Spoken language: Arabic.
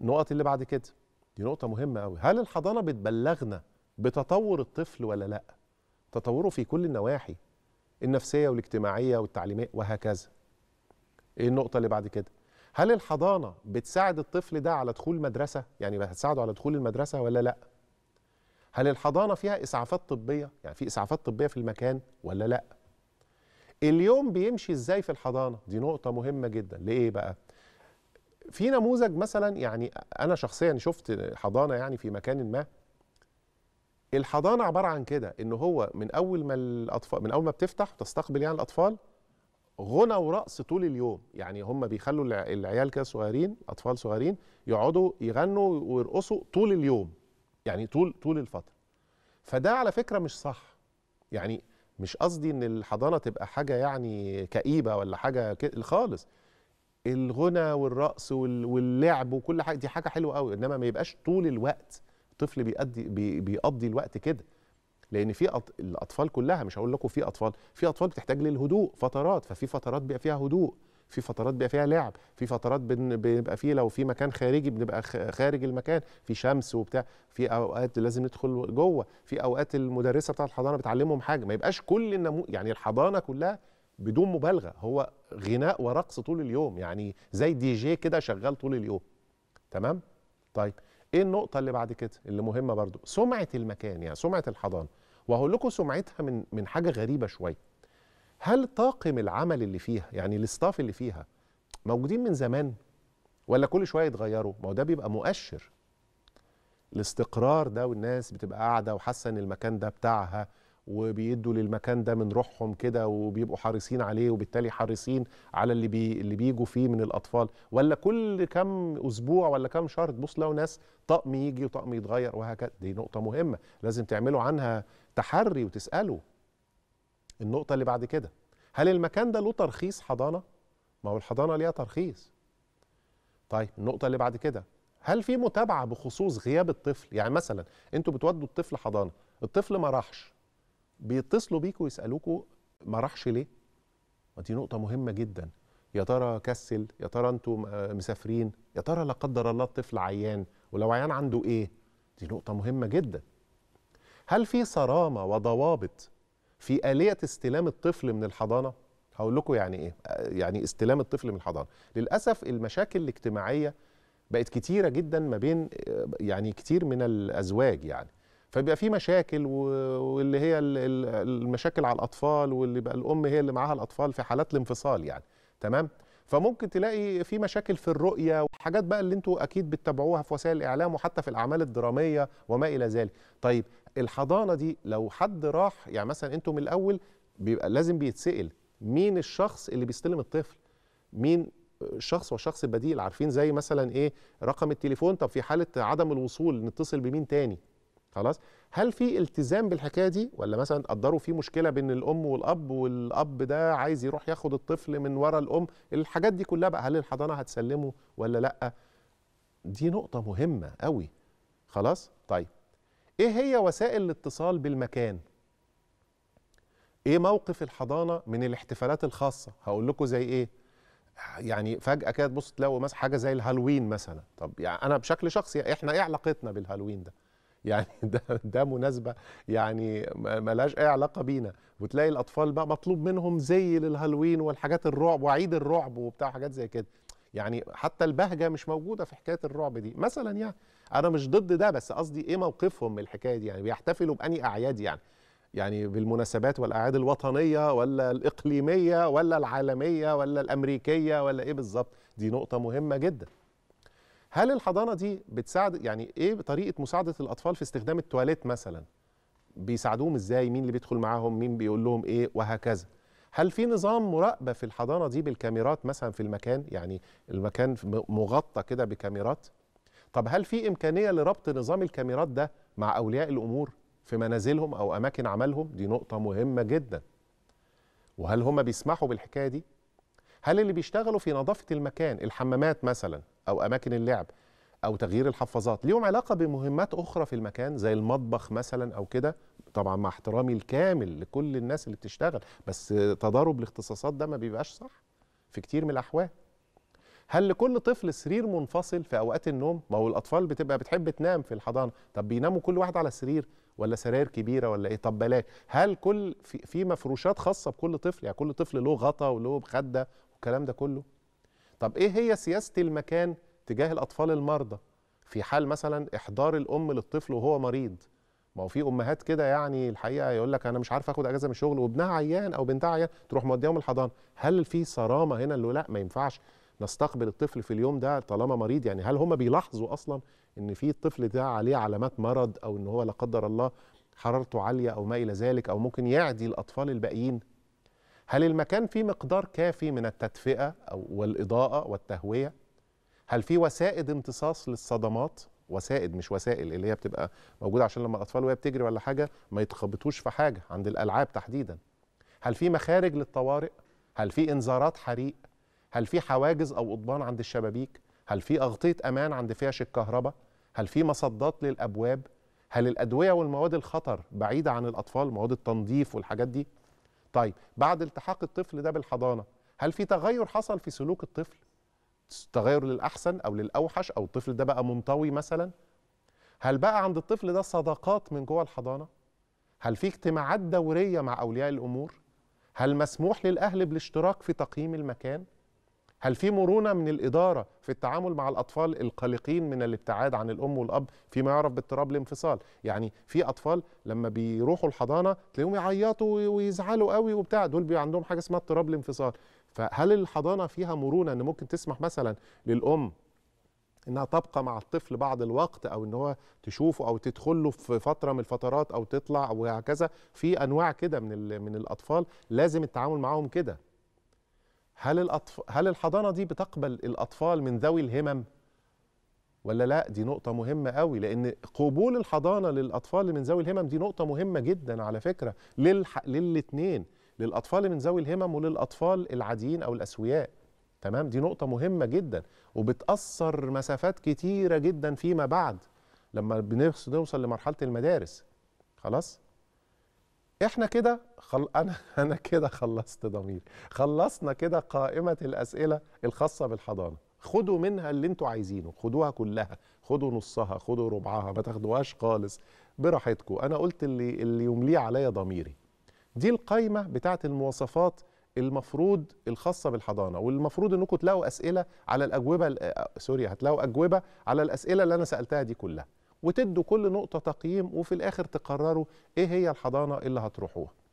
النقط اللي بعد كده دي نقطة مهمة قوي هل الحضانة بتبلغنا بتطور الطفل ولا لا تطوره في كل النواحي النفسية والاجتماعية والتعليمية وهكذا ايه النقطة اللي بعد كده هل الحضانة بتساعد الطفل ده على دخول مدرسة يعني بتساعده على دخول المدرسة ولا لا هل الحضانة فيها إسعافات طبية يعني في إسعافات طبية في المكان ولا لا اليوم بيمشي ازاي في الحضانة دي نقطة مهمة جدا لإيه بقى في نموذج مثلا يعني انا شخصيا شفت حضانه يعني في مكان ما الحضانه عباره عن كده ان هو من اول ما الاطفال من اول ما بتفتح تستقبل يعني الاطفال غنى ورقص طول اليوم يعني هم بيخلوا العيال كده صغيرين اطفال صغيرين يقعدوا يغنوا ويرقصوا طول اليوم يعني طول طول الفتره فده على فكره مش صح يعني مش قصدي ان الحضانه تبقى حاجه يعني كئيبه ولا حاجه خالص الغنى والرقص واللعب وكل حاجه دي حاجه حلوه قوي انما ما يبقاش طول الوقت طفل بيقضي بيقضي الوقت كده لان في أط... الاطفال كلها مش هقول لكم في اطفال في اطفال بتحتاج للهدوء فترات ففي فترات بيبقى فيها هدوء في فترات بيبقى فيها لعب في فترات بن... بيبقى فيه لو في مكان خارجي بنبقى خارج المكان في شمس وبتاع في اوقات لازم ندخل جوه في اوقات المدرسه بتاعه الحضانه بتعلمهم حاجه ما يبقاش كل النمو يعني الحضانه كلها بدون مبالغه هو غناء ورقص طول اليوم يعني زي دي جي كده شغال طول اليوم تمام طيب ايه النقطه اللي بعد كده اللي مهمه برضو سمعه المكان يعني سمعه الحضانه وهقول لكم سمعتها من من حاجه غريبه شويه هل طاقم العمل اللي فيها يعني الاستاف اللي فيها موجودين من زمان ولا كل شويه يتغيروا ما هو ده بيبقى مؤشر الاستقرار ده والناس بتبقى قاعده وحاسه ان المكان ده بتاعها وبيدوا للمكان ده من روحهم كده وبيبقوا حريصين عليه وبالتالي حريصين على اللي بي اللي بيجوا فيه من الاطفال ولا كل كام اسبوع ولا كام شهر تبص لو ناس طقم يجي وطقم يتغير وهكذا دي نقطه مهمه لازم تعملوا عنها تحري وتسالوا النقطه اللي بعد كده هل المكان ده له ترخيص حضانه ما هو الحضانه ليها ترخيص طيب النقطه اللي بعد كده هل في متابعه بخصوص غياب الطفل يعني مثلا انتوا بتودوا الطفل حضانه الطفل ما راحش بيتصلوا بيكوا يسالوكوا ما راحش ليه؟ ودي نقطه مهمه جدا يا ترى كسل يا ترى انتوا مسافرين يا ترى لا قدر الله الطفل عيان ولو عيان عنده ايه؟ دي نقطه مهمه جدا هل في صرامه وضوابط في اليه استلام الطفل من الحضانه؟ هقول لكم يعني ايه؟ يعني استلام الطفل من الحضانه، للاسف المشاكل الاجتماعيه بقت كتيره جدا ما بين يعني كتير من الازواج يعني فبيبقى في مشاكل واللي هي المشاكل على الاطفال واللي بقى الام هي اللي معاها الاطفال في حالات الانفصال يعني تمام فممكن تلاقي في مشاكل في الرؤيه وحاجات بقى اللي انتوا اكيد بتتابعوها في وسائل الاعلام وحتى في الاعمال الدراميه وما الى ذلك طيب الحضانه دي لو حد راح يعني مثلا انتوا من الاول بيبقى لازم بيتسال مين الشخص اللي بيستلم الطفل مين شخص وشخص بديل عارفين زي مثلا ايه رقم التليفون طب في حاله عدم الوصول نتصل بمين تاني خلاص هل في التزام بالحكايه دي ولا مثلا قدروا في مشكله بين الام والاب والاب ده عايز يروح ياخد الطفل من ورا الام الحاجات دي كلها بقى هل الحضانه هتسلمه ولا لا دي نقطه مهمه قوي خلاص طيب ايه هي وسائل الاتصال بالمكان ايه موقف الحضانه من الاحتفالات الخاصه هقول لكم زي ايه يعني فجاه كده تبص تلاقوا مثلا حاجه زي الهالوين مثلا طب يعني انا بشكل شخصي احنا ايه علاقتنا بالهالوين ده يعني ده ده مناسبه يعني ملهاش اي علاقه بينا وتلاقي الاطفال بقى مطلوب منهم زي للهالوين والحاجات الرعب وعيد الرعب وبتاع حاجات زي كده يعني حتى البهجه مش موجوده في حكايه الرعب دي مثلا يعني انا مش ضد ده بس قصدي ايه موقفهم من الحكايه دي يعني بيحتفلوا باني اعياد يعني يعني بالمناسبات والاعياد الوطنيه ولا الاقليميه ولا العالميه ولا الامريكيه ولا ايه بالظبط دي نقطه مهمه جدا هل الحضانه دي بتساعد يعني ايه طريقه مساعده الاطفال في استخدام التواليت مثلا بيساعدوهم ازاي مين اللي بيدخل معاهم مين بيقول لهم ايه وهكذا هل في نظام مراقبه في الحضانه دي بالكاميرات مثلا في المكان يعني المكان مغطى كده بكاميرات طب هل في امكانيه لربط نظام الكاميرات ده مع اولياء الامور في منازلهم او اماكن عملهم دي نقطه مهمه جدا وهل هم بيسمحوا بالحكايه دي هل اللي بيشتغلوا في نظافه المكان الحمامات مثلا او اماكن اللعب او تغيير الحفاظات ليهم علاقه بمهمات اخرى في المكان زي المطبخ مثلا او كده طبعا مع احترامي الكامل لكل الناس اللي بتشتغل بس تضارب الاختصاصات ده ما بيبقاش صح في كتير من الاحوال هل لكل طفل سرير منفصل في اوقات النوم ما هو الاطفال بتبقى بتحب تنام في الحضانه طب بيناموا كل واحد على سرير ولا سراير كبيره ولا ايه طب بلاش هل كل في, مفروشات خاصه بكل طفل يعني كل طفل له غطا وله مخده والكلام ده كله طب ايه هي سياسه المكان تجاه الاطفال المرضى في حال مثلا احضار الام للطفل وهو مريض ما هو في امهات كده يعني الحقيقه يقول لك انا مش عارف اخد اجازه من الشغل وابنها عيان او بنتها عيان تروح موديهم الحضانه هل في صرامه هنا اللي لا ما ينفعش نستقبل الطفل في اليوم ده طالما مريض يعني هل هم بيلاحظوا اصلا ان في الطفل ده عليه علامات مرض او ان هو لا قدر الله حرارته عاليه او ما الى ذلك او ممكن يعدي الاطفال الباقيين هل المكان فيه مقدار كافي من التدفئة أو والإضاءة والتهوية؟ هل في وسائد امتصاص للصدمات؟ وسائد مش وسائل اللي هي بتبقى موجودة عشان لما الأطفال وهي بتجري ولا حاجة ما يتخبطوش في حاجة عند الألعاب تحديدا هل في مخارج للطوارئ؟ هل في إنذارات حريق؟ هل في حواجز أو قضبان عند الشبابيك؟ هل في أغطية أمان عند فيش الكهرباء؟ هل في مصدات للأبواب؟ هل الأدوية والمواد الخطر بعيدة عن الأطفال مواد التنظيف والحاجات دي؟ طيب بعد التحاق الطفل ده بالحضانه هل في تغير حصل في سلوك الطفل تغير للاحسن او للاوحش او الطفل ده بقى منطوي مثلا هل بقى عند الطفل ده صداقات من جوه الحضانه هل في اجتماعات دوريه مع اولياء الامور هل مسموح للاهل بالاشتراك في تقييم المكان هل في مرونه من الاداره في التعامل مع الاطفال القلقين من الابتعاد عن الام والاب فيما يعرف باضطراب الانفصال يعني في اطفال لما بيروحوا الحضانه تلاقيهم يعيطوا ويزعلوا قوي وبتاع دول بي عندهم حاجه اسمها اضطراب الانفصال فهل الحضانه فيها مرونه ان ممكن تسمح مثلا للام انها تبقى مع الطفل بعض الوقت او ان هو تشوفه او تدخل له في فتره من الفترات او تطلع وهكذا في انواع كده من من الاطفال لازم التعامل معاهم كده هل الأطف... هل الحضانه دي بتقبل الاطفال من ذوي الهمم ولا لا دي نقطه مهمه قوي لان قبول الحضانه للاطفال من ذوي الهمم دي نقطه مهمه جدا على فكره للح... للاثنين للاطفال من ذوي الهمم وللاطفال العاديين او الاسوياء تمام دي نقطه مهمه جدا وبتاثر مسافات كتيره جدا فيما بعد لما بنوصل لمرحله المدارس خلاص احنا كده خل... انا انا كده خلصت ضميري خلصنا كده قائمه الاسئله الخاصه بالحضانه خدوا منها اللي انتوا عايزينه خدوها كلها خدوا نصها خدوا ربعها ما تاخدوهاش خالص براحتكم انا قلت اللي اللي يمليه عليا ضميري دي القايمه بتاعه المواصفات المفروض الخاصه بالحضانه والمفروض انكم تلاقوا اسئله على الاجوبه آه، سوري هتلاقوا اجوبه على الاسئله اللي انا سالتها دي كلها وتدوا كل نقطه تقييم وفي الاخر تقرروا ايه هي الحضانه اللي هتروحوها